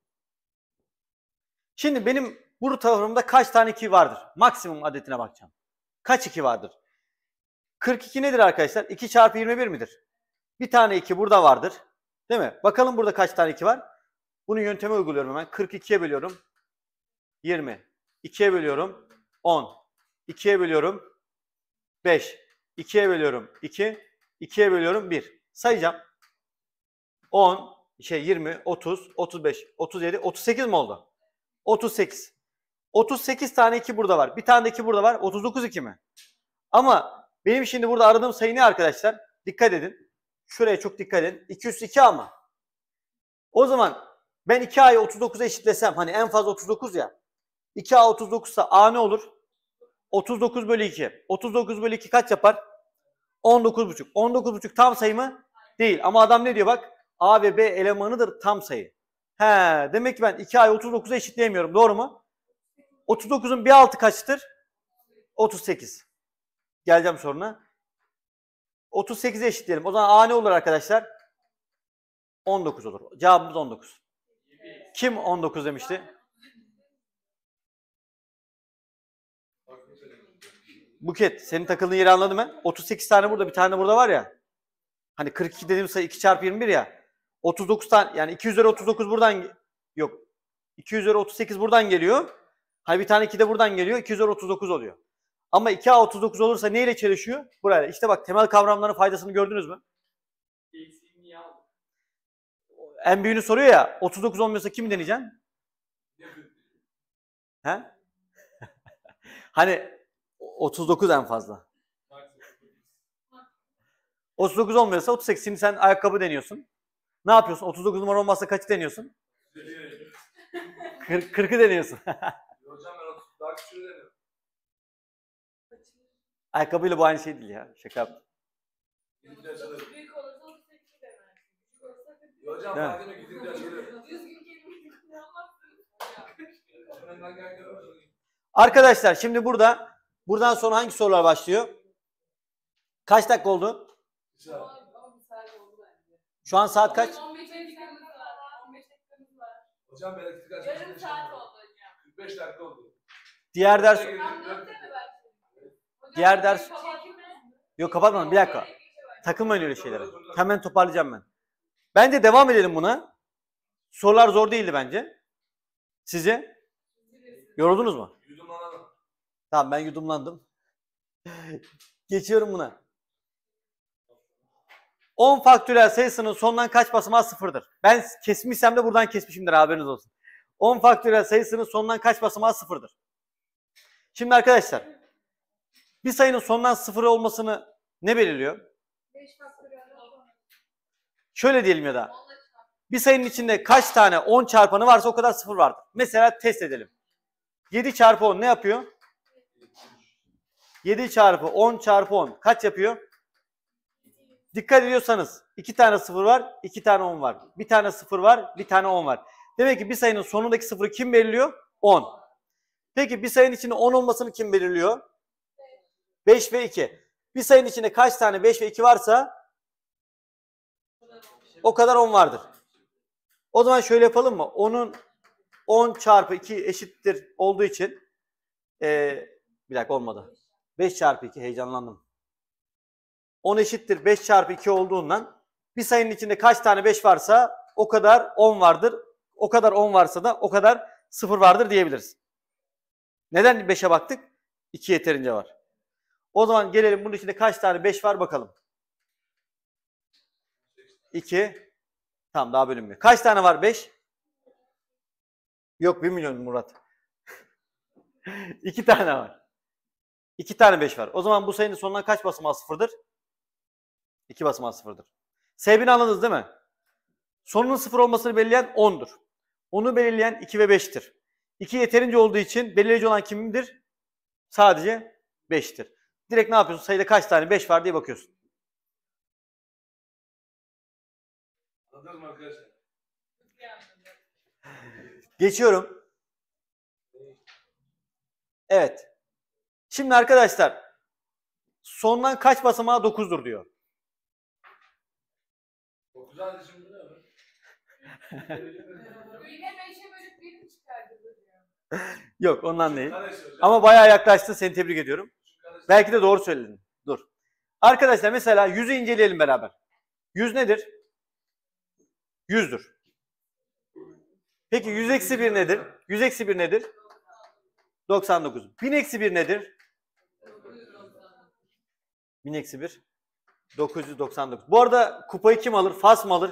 Şimdi benim bu tavrımda kaç tane 2 vardır? Maksimum adetine bakacağım. Kaç 2 vardır? 42 nedir arkadaşlar? 2 çarpı 21 midir? Bir tane 2 burada vardır. Değil mi? Bakalım burada kaç tane 2 var? Bunu yönteme uyguluyorum hemen. 42'ye bölüyorum. 20. 2'ye bölüyorum. 10. 2'ye bölüyorum. 5. 2'ye bölüyorum. 2. 2'ye bölüyorum. 1. Sayacağım. 10, şey 20, 30, 35, 37, 38 mi oldu? 38. 38 tane 2 burada var. Bir tane de 2 burada var. 39 2 mi? Ama benim şimdi burada aradığım sayı ne arkadaşlar? Dikkat edin. Şuraya çok dikkat edin. 202 ama. O zaman ben 2A'yı 39'a eşitlesem hani en fazla 39 ya. 2A 39 ise A ne olur? 39 bölü 2. 39 bölü 2 kaç yapar? 19,5. 19,5 tam sayı mı? Değil. Ama adam ne diyor bak? A ve B elemanıdır tam sayı. He, demek ki ben 2 ay 39'a eşitleyemiyorum. Doğru mu? 39'un bir altı kaçtır? 38. Geleceğim soruna. 38'e eşitleyelim. O zaman A ne olur arkadaşlar? 19 olur. Cevabımız 19. Kim 19 demişti? Buket senin takıldığın yeri anladın mı? 38 tane burada bir tane burada var ya. Hani 42 dediğim sayı 2 çarpı 21 ya. 39 tane yani 2 üzeri 39 buradan yok. 2 üzeri 38 buradan geliyor. Hani bir tane 2 de buradan geliyor. 2 üzeri 39 oluyor. Ama 2A39 olursa neyle çelişiyor? Burayla. İşte bak temel kavramların faydasını gördünüz mü? En büyüğünü soruyor ya. 39 olmuyorsa kim deneyeceksin? He? hani 39 en fazla. 39 olmuyorsa 38. Şimdi sen ayakkabı deniyorsun. Ne yapıyorsun? 39 numara olmazsa kaçı deniyorsun? 40, 40'ı deniyorsun. Hocam ben 30 daha küçüğü Ayakkabıyla bu aynı şey değil ya. Şaka yaptım. Hocam Değil Arkadaşlar şimdi burada buradan sonra hangi sorular başlıyor? Kaç dakika oldu? Şu an saat kaç? Hocam Yarım saat oldu hocam. 45 dakika oldu. Diğer ders Diğer ders... Yok kapatmadım bir dakika. Takılmayın öyle şeylere. Hemen toparlayacağım ben. Bence devam edelim buna. Sorular zor değildi bence. Sizce? Yoruldunuz mu? Yudumlanalım. Tamam ben yudumlandım. Geçiyorum buna. 10 faktörel sayısının sondan kaç basamağı sıfırdır? Ben kesmişsem de buradan kesmişimdir haberiniz olsun. 10 faktörel sayısının sondan kaç basamağı sıfırdır? Şimdi arkadaşlar bir sayının sondan sıfır olmasını ne belirliyor? Şöyle diyelim ya da. Bir sayının içinde kaç tane 10 çarpanı varsa o kadar sıfır vardır. Mesela test edelim. 7 çarpı 10 ne yapıyor? 7 çarpı 10 çarpı 10 kaç yapıyor? Dikkat ediyorsanız 2 tane sıfır var, 2 tane 10 var. Bir tane sıfır var, bir tane 10 var. Demek ki bir sayının sonundaki sıfırı kim belirliyor? 10. Peki bir sayının içinde 10 olmasını kim belirliyor? 5 ve 2. Bir sayının içinde kaç tane 5 ve 2 varsa o kadar 10 vardır. O zaman şöyle yapalım mı? Onun 10 çarpı 2 eşittir olduğu için ee, bir dakika olmadı. 5 çarpı 2 heyecanlandım. 10 eşittir 5 çarpı 2 olduğundan bir sayının içinde kaç tane 5 varsa o kadar 10 vardır. O kadar 10 varsa da o kadar 0 vardır diyebiliriz. Neden 5'e baktık? 2 yeterince var. O zaman gelelim bunun içinde kaç tane 5 var bakalım. 2. Tamam daha bölünmüyor. Kaç tane var 5? Yok 1 milyon Murat. 2 tane var. 2 tane 5 var. O zaman bu sayının sonuna kaç basamağı sıfırdır? 2 basamağı sıfırdır. Sebebini anladınız değil mi? Sonunun sıfır olmasını belirleyen 10'dur. Onu belirleyen 2 ve 5'tir. 2 yeterince olduğu için belirleyici olan kimdir? Sadece 5'tir. Direkt ne yapıyorsun? Sayıda kaç tane 5 var diye bakıyorsun. Anladınız arkadaşlar? Geçiyorum. Evet. Şimdi arkadaşlar sondan kaç basamağı dokuzdur diyor. 9 halde şimdi ne var? Yine 5'e bölüp 1 mi Yok ondan değil. Ama bayağı yaklaştın. Seni tebrik ediyorum. Belki de doğru söyledin. Dur. Arkadaşlar mesela yüzü inceleyelim beraber. Yüz nedir? Yüzdür. Peki 100 eksi 1 nedir? 100 eksi 1 nedir? 99. 1000 eksi 1 nedir? 1000 eksi 1. 999. Bu arada kupayı kim alır? Fas mı alır?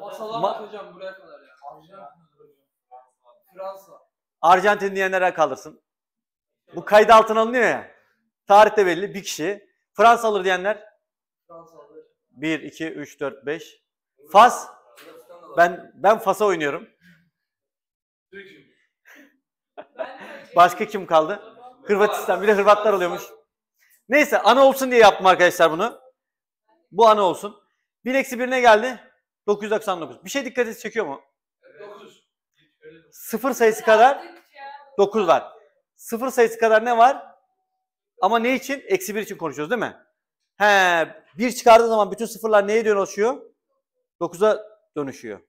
Masalar Ma buraya kadar ya. Arjantin. Fransa. Arjantin diyenlere kalırsın. Bu kayıt altına alınıyor ya. Tarihte belli bir kişi. Fransa alır diyenler? Fransa alır. 1, 2, 3, 4, 5. Fas? Ben ben Fas'a oynuyorum. Başka kim kaldı? Hırvatistan. Bir de Hırvatlar oluyormuş. Neyse ana olsun diye yaptım arkadaşlar bunu. Bu ana olsun. 1 eksi 1 ne geldi? 999. Bir şey dikkatinizi çekiyor mu? 9. Sıfır sayısı kadar 9 var. Sıfır sayısı kadar ne var? Ama ne için? Eksi bir için konuşuyoruz değil mi? He, bir çıkardığı zaman bütün sıfırlar neye dönüşüyor? Dokuza dönüşüyor.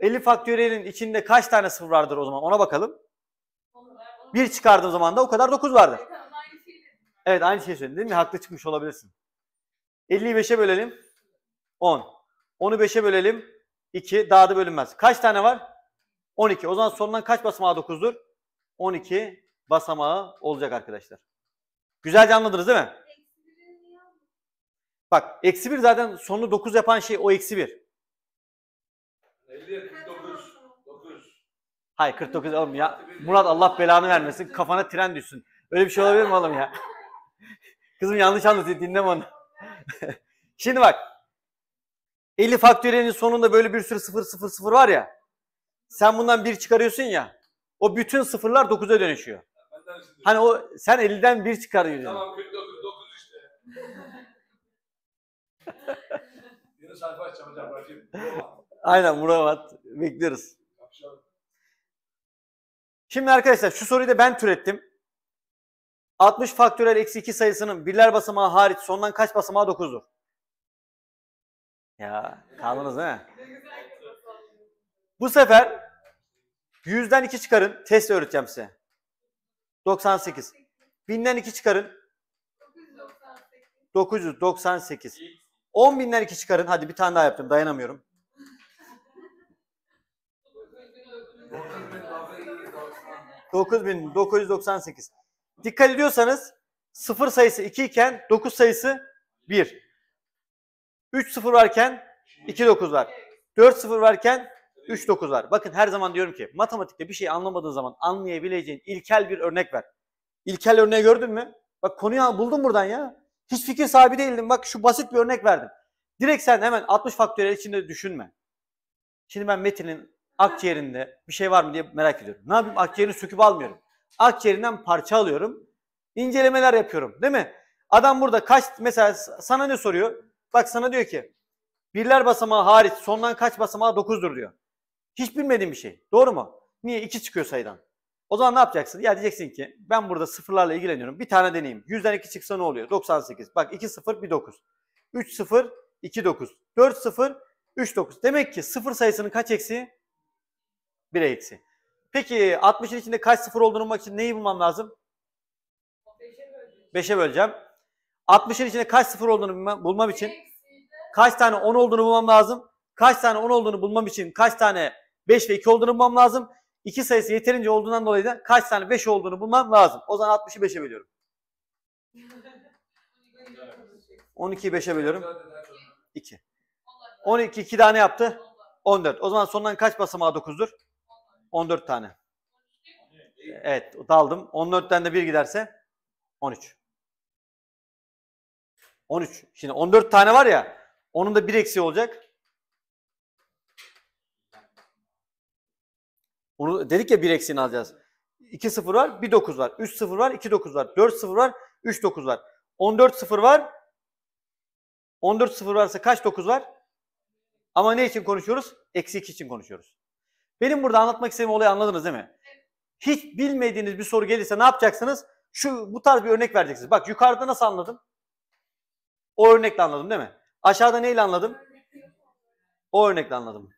50 faktöriyelin içinde kaç tane sıfır vardır o zaman? Ona bakalım. Bir çıkardığım zaman da o kadar 9 vardır. Evet aynı şeyi söyledin değil mi? Haklı çıkmış olabilirsin. 50'yi 5'e bölelim. 10. 10'u 5'e bölelim. 2. Daha da bölünmez. Kaç tane var? 12. O zaman sonundan kaç basamağı 9'dur? 12 basamağı olacak arkadaşlar. Güzelce anladınız değil mi? Bak eksi 1 zaten sonu 9 yapan şey o eksi 1. 50, 49, 9. Hayır 49 oğlum ya. Murat Allah belanı vermesin. Kafana tren düşsün. Öyle bir şey olabilir mi oğlum ya? Kızım yanlış anladı dinleme onu. Şimdi bak. 50 faktöriyelin sonunda böyle bir sürü 0 0 0 var ya. Sen bundan 1 çıkarıyorsun ya. O bütün sıfırlar 9'a dönüşüyor. Hani o sen 50'den 1 çıkarıyorsun. Tamam 49, işte. Yeni sayfa açacağım hocam. Aynen Murat bekliyoruz. Şimdi arkadaşlar şu soruyu da ben türettim. 60 faktörel eksi 2 sayısının birler basamağı hariç sondan kaç basamağı 9'dur? Ya kaldınız değil Bu sefer 100'den 2 çıkarın. Test öğreteceğim size. 98. 1000'den 2 çıkarın. 998. 10 binden 2 çıkarın. Hadi bir tane daha yaptım. Dayanamıyorum. 9998. Dikkat ediyorsanız sıfır sayısı 2 iken 9 sayısı 1. 3 sıfır varken 2 9 var. 4 sıfır varken 3 var. Bakın her zaman diyorum ki matematikte bir şey anlamadığın zaman anlayabileceğin ilkel bir örnek ver. İlkel örneği gördün mü? Bak konuyu buldum buradan ya. Hiç fikir sahibi değildim. Bak şu basit bir örnek verdim. Direkt sen hemen 60 faktöriyel içinde düşünme. Şimdi ben Metin'in akciğerinde bir şey var mı diye merak ediyorum. Ne yapayım? Akciğerini söküp almıyorum. Akciğerinden parça alıyorum. İncelemeler yapıyorum. Değil mi? Adam burada kaç mesela sana ne soruyor? Bak sana diyor ki birler basamağı hariç sondan kaç basamağı 9'dur diyor. Hiç bilmediğin bir şey. Doğru mu? Niye? 2 çıkıyor sayıdan. O zaman ne yapacaksın? Ya diyeceksin ki ben burada sıfırlarla ilgileniyorum. Bir tane deneyeyim. 100'den 2 çıksa ne oluyor? 98. Bak 2 0 1 9. 3 0 2 9. 4 0 3 9. Demek ki sıfır sayısının kaç eksi? 1 eksi. Peki 60'ın içinde kaç sıfır olduğunu bulmak için neyi bulmam lazım? 5'e böleceğim. 60'ın içinde kaç sıfır olduğunu bulmam için kaç tane 10 olduğunu bulmam lazım? Kaç tane 10 olduğunu bulmam için kaç tane 5 ve 2 olduğunu bulmam lazım. 2 sayısı yeterince olduğundan dolayı da kaç tane 5 olduğunu bulmam lazım. O zaman 60'ı 5'e bölüyorum. 12'yi 5'e bölüyorum. 2. 12 2 tane yaptı. 14. O zaman sondan kaç basamağı 9'dur? 14 tane. Evet daldım. 14'ten de 1 giderse 13. 13. Şimdi 14 tane var ya onun da bir eksiği olacak. Onu dedik ya bir eksiğini alacağız. 2 0 var, 1 9 var. 3 0 var, 2 9 var. 4 0 var, 3 9 var. 14 0 var. 14 0 varsa kaç 9 var? Ama ne için konuşuyoruz? Eksi 2 için konuşuyoruz. Benim burada anlatmak istediğim olayı anladınız değil mi? Hiç bilmediğiniz bir soru gelirse ne yapacaksınız? Şu bu tarz bir örnek vereceksiniz. Bak yukarıda nasıl anladım? O örnekle anladım değil mi? Aşağıda neyle anladım? O örnekle anladım.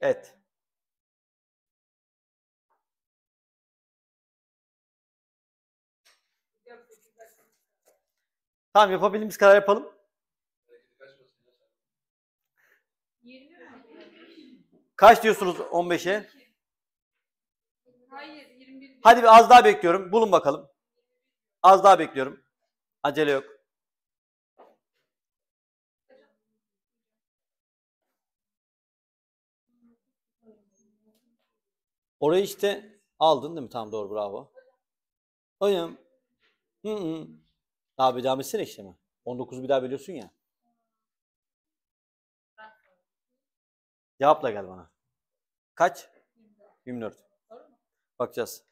Evet. Tamam yapabildiğimiz kadar yapalım. Kaç diyorsunuz 15'e? Hayır 21. Hadi bir az daha bekliyorum. Bulun bakalım. Az daha bekliyorum. Acele yok. Orayı işte aldın değil mi? Tamam doğru bravo. Hocam. Hı hı. Daha bir devam etsene işlemi. 19'u bir daha biliyorsun ya. Cevapla gel bana. Kaç? 24. Bakacağız.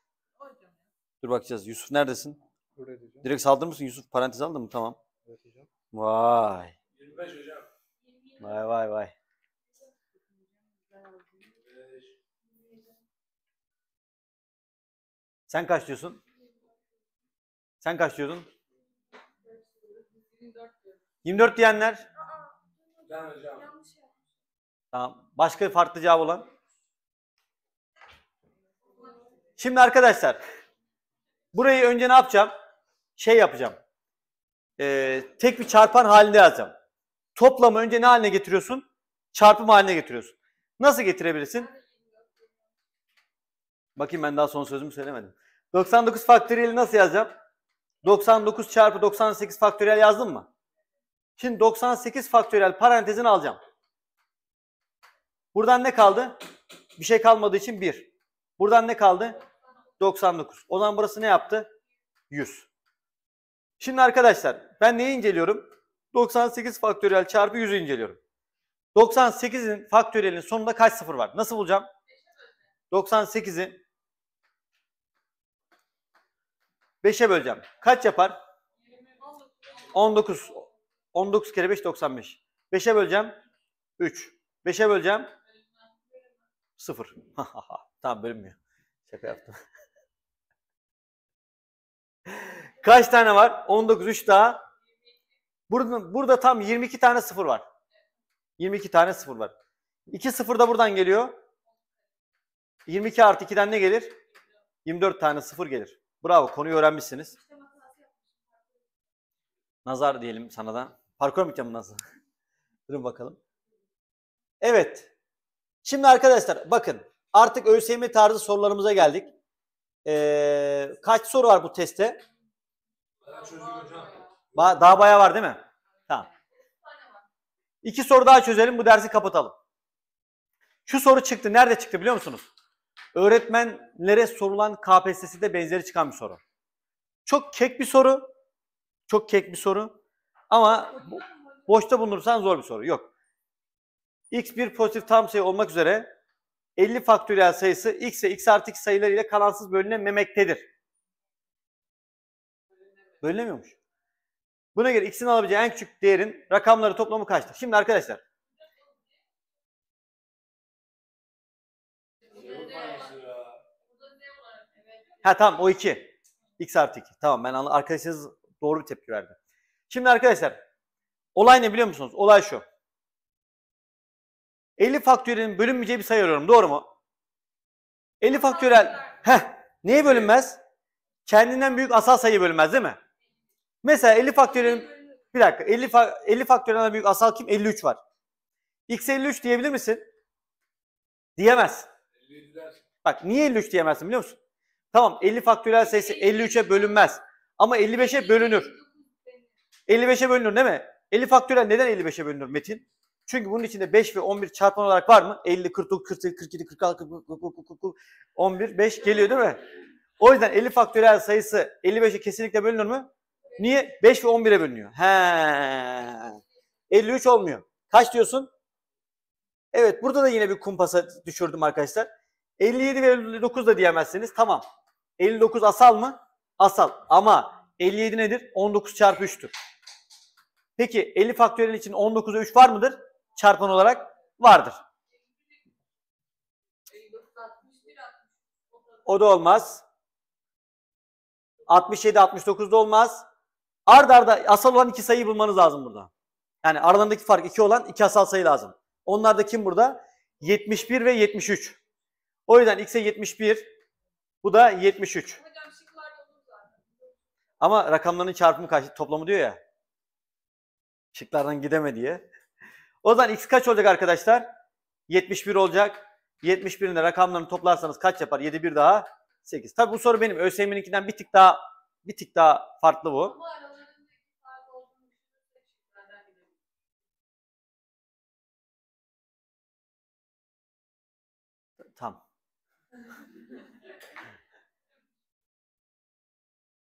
Dur bakacağız. Yusuf neredesin? Direkt saldırır mısın? Yusuf parantez aldın mı? Tamam. Vay. 25 hocam. Vay vay vay. Sen kaç diyorsun? Sen kaç diyordun? 24 diyenler? Ben hocam. Tamam. Başka farklı cevap olan? Şimdi arkadaşlar burayı önce ne yapacağım? Şey yapacağım. Ee, tek bir çarpan halinde yazacağım. Toplamı önce ne haline getiriyorsun? Çarpım haline getiriyorsun. Nasıl getirebilirsin? Bakayım ben daha son sözümü söylemedim. 99 faktöriyel nasıl yazacağım? 99 çarpı 98 faktöriyel yazdım mı? Şimdi 98 faktöriyel parantezini alacağım. Buradan ne kaldı? Bir şey kalmadığı için 1. Buradan ne kaldı? 99. O zaman burası ne yaptı? 100. Şimdi arkadaşlar ben neyi inceliyorum? 98 faktöriyel çarpı 100'ü inceliyorum. 98'in faktöriyelinin sonunda kaç sıfır var? Nasıl bulacağım? 98'i 5'e böleceğim. Kaç yapar? 19. 19 kere 5 95. 5'e böleceğim 3. 5'e böleceğim 0. tamam bölünmüyor. Şaka yaptım. Kaç tane var? 19 3 daha. Burada, burada tam 22 tane sıfır var. 22 tane sıfır var. 2 sıfır da buradan geliyor. 22 artı 2'den ne gelir? 24 tane sıfır gelir. Bravo konuyu öğrenmişsiniz. Nazar diyelim sana da. Parkur mu nasıl? Durun bakalım. Evet. Şimdi arkadaşlar bakın artık ÖSYM tarzı sorularımıza geldik. Ee, kaç soru var bu testte? Ba daha baya var değil mi? Tamam. İki soru daha çözelim bu dersi kapatalım. Şu soru çıktı. Nerede çıktı biliyor musunuz? Öğretmenlere sorulan KPSS'de benzeri çıkan bir soru. Çok kek bir soru. Çok kek bir soru. Ama boşta bulunursan zor bir soru. Yok. X bir pozitif tam sayı olmak üzere 50 faktöriyel sayısı x ve x artı x sayıları ile kalansız bölünememektedir. Bölünemiyormuş. Buna göre x'in alabileceği en küçük değerin rakamları toplamı kaçtır? Şimdi arkadaşlar Ha tamam o iki X artı iki Tamam ben anladım. Arkadaşınız doğru bir tepki verdi. Şimdi arkadaşlar olay ne biliyor musunuz? Olay şu. 50 faktörelin bölünmeyeceği bir sayı arıyorum. Doğru mu? 50 faktörel. Heh. Neye bölünmez? Kendinden büyük asal sayı bölünmez değil mi? Mesela 50 faktörelin bir dakika 50, fa 50 faktörelden büyük asal kim? 53 var. X 53 diyebilir misin? Diyemez. Bak niye 53 diyemezsin biliyor musun? Tamam 50 faktörel sayısı 53'e bölünmez. Ama 55'e bölünür. 55'e bölünür değil mi? 50 faktörel neden 55'e bölünür Metin? Çünkü bunun içinde 5 ve 11 çarpan olarak var mı? 50, 49, 48, 47, 46, 11, 5 geliyor değil mi? O yüzden 50 faktöriyel sayısı 55'e kesinlikle bölünür mü? Niye? 5 ve 11'e bölünüyor. He. 53 olmuyor. Kaç diyorsun? Evet burada da yine bir kumpasa düşürdüm arkadaşlar. 57 ve 59 da diyemezsiniz. Tamam. 59 asal mı? Asal. Ama 57 nedir? 19 çarpı 3'tür. Peki 50 faktöriyel için 19'a 3 var mıdır? Çarpan olarak vardır. O da olmaz. 67, 69 da olmaz. Ard arda asal olan iki sayıyı bulmanız lazım burada. Yani aralarındaki fark 2 olan iki asal sayı lazım. Onlar da kim burada? 71 ve 73. O yüzden x'e 71, bu da 73. Ama rakamların çarpımı kaç? Toplamı diyor ya. Şıklardan gideme diye. O zaman x kaç olacak arkadaşlar? 71 olacak. 71'in de rakamlarını toplarsanız kaç yapar? 7 bir daha 8. Tabi bu soru benim ÖSYM'ninkinden bir tık daha bir tık daha farklı bu. Ama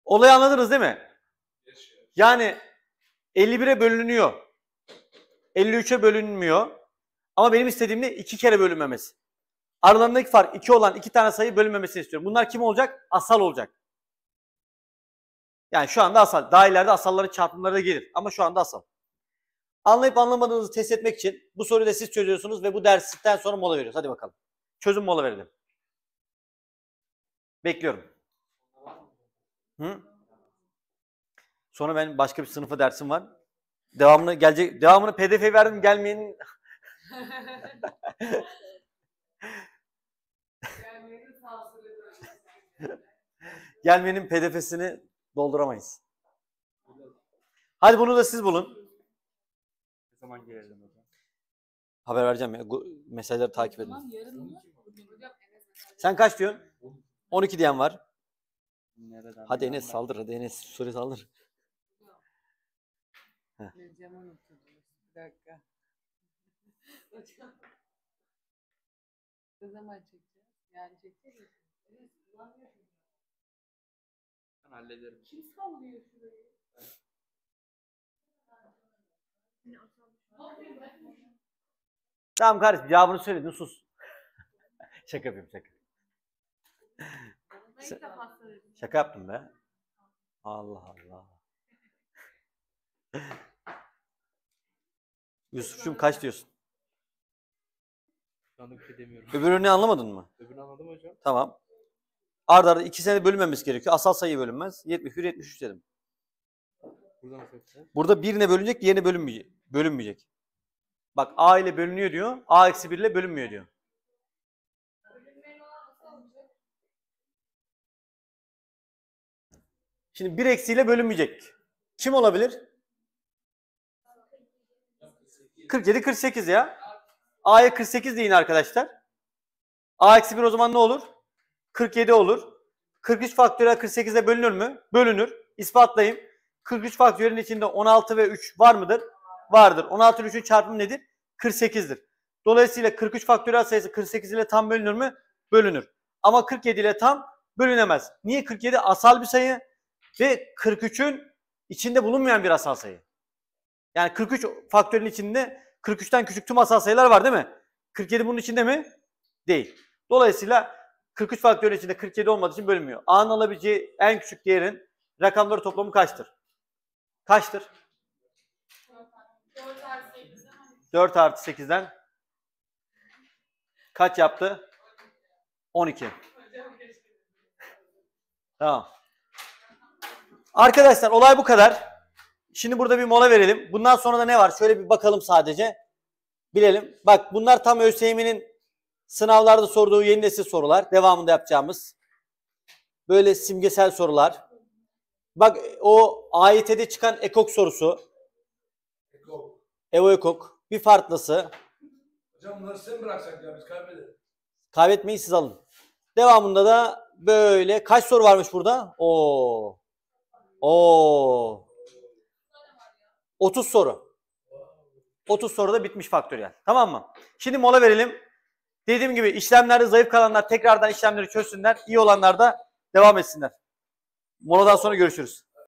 Olayı anladınız değil mi? Yani 51'e bölünüyor. 53'e bölünmüyor. Ama benim istediğim ne? iki kere bölünmemesi. Aralarındaki fark iki olan iki tane sayı bölünmemesini istiyorum. Bunlar kim olacak? Asal olacak. Yani şu anda asal. Daha ileride asalların çarpımları da gelir. Ama şu anda asal. Anlayıp anlamadığınızı test etmek için bu soruyu da siz çözüyorsunuz ve bu dersten sonra mola veriyoruz. Hadi bakalım. Çözüm mola verelim. Bekliyorum. Hı? Sonra ben başka bir sınıfa dersim var. Devamını gelecek devamını PDF verdim gelmeyenin gelmenin PDF'sini dolduramayız. Hadi bunu da siz bulun. Ne zaman gelelim hocam? Haber vereceğim ya. Mesajları takip edin. Sen kaç diyorsun? 12 diyen var. Nereden Hadi Enes saldır hadi Enes Suri saldır. Ne zaman çekeceğiz? Yani Ben hallederim. Kim sallıyor şurayı? Ne Tamam kardeşim cevabını söyledin sus. şaka yapıyorum şaka. Sen... Şaka yaptım be. Allah Allah. Yusuf'cum kaç diyorsun? Şu anda şey Öbürünü anlamadın mı? Öbürünü anladım hocam. Tamam. Arda arda iki sene bölünmemiz gerekiyor. Asal sayı bölünmez. 71, 73 dedim. Burada Burada birine bölünecek, diğerine bölünmeyecek. Bölünmeyecek. Bak A ile bölünüyor diyor. A eksi 1 ile bölünmüyor diyor. Şimdi bir eksiyle bölünmeyecek. Kim olabilir? 47, 48 ya. A'ya 48 deyin arkadaşlar. A eksi 1 o zaman ne olur? 47 olur. 43 faktörel 48'e bölünür mü? Bölünür. İspatlayayım. 43 faktörün içinde 16 ve 3 var mıdır? Vardır. 16 ve 3'ün çarpımı nedir? 48'dir. Dolayısıyla 43 faktörel sayısı 48 ile tam bölünür mü? Bölünür. Ama 47 ile tam bölünemez. Niye 47 asal bir sayı? ve 43'ün içinde bulunmayan bir asal sayı. Yani 43 faktörün içinde 43'ten küçük tüm asal sayılar var değil mi? 47 bunun içinde mi? Değil. Dolayısıyla 43 faktörün içinde 47 olmadığı için bölünmüyor. A'nın alabileceği en küçük değerin rakamları toplamı kaçtır? Kaçtır? 4 artı 8'den kaç yaptı? 12. tamam. Arkadaşlar olay bu kadar. Şimdi burada bir mola verelim. Bundan sonra da ne var? Şöyle bir bakalım sadece. Bilelim. Bak bunlar tam ÖSYM'nin sınavlarda sorduğu yeni nesil sorular. Devamında yapacağımız. Böyle simgesel sorular. Bak o AYT'de çıkan ekok sorusu. Ekok. Evo ekok. Bir farklısı. Hocam bunları sen bıraksak ya biz kaybederiz. Kaybetmeyi siz alın. Devamında da böyle kaç soru varmış burada? Oo. Oo. 30 soru. 30 soruda bitmiş faktöriyel. Tamam mı? Şimdi mola verelim. Dediğim gibi işlemlerde zayıf kalanlar tekrardan işlemleri çözsünler. İyi olanlar da devam etsinler. Moladan sonra görüşürüz.